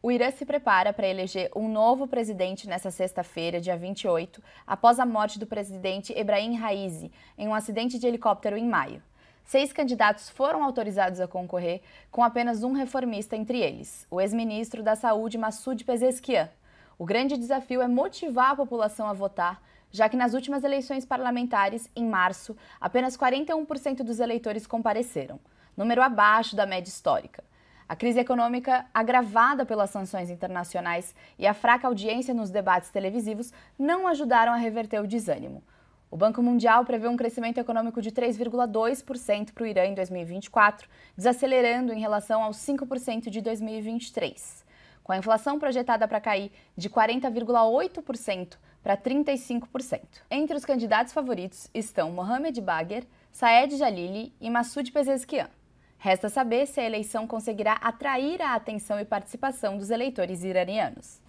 O Irã se prepara para eleger um novo presidente nesta sexta-feira, dia 28, após a morte do presidente Ebrahim Raisi em um acidente de helicóptero em maio. Seis candidatos foram autorizados a concorrer, com apenas um reformista entre eles, o ex-ministro da Saúde Massoud Pezeskian. O grande desafio é motivar a população a votar, já que nas últimas eleições parlamentares, em março, apenas 41% dos eleitores compareceram, número abaixo da média histórica. A crise econômica, agravada pelas sanções internacionais e a fraca audiência nos debates televisivos, não ajudaram a reverter o desânimo. O Banco Mundial prevê um crescimento econômico de 3,2% para o Irã em 2024, desacelerando em relação aos 5% de 2023. Com a inflação projetada para cair de 40,8% para 35%. Entre os candidatos favoritos estão Mohamed Bagher, Saed Jalili e Massoud Pezeshkian. Resta saber se a eleição conseguirá atrair a atenção e participação dos eleitores iranianos.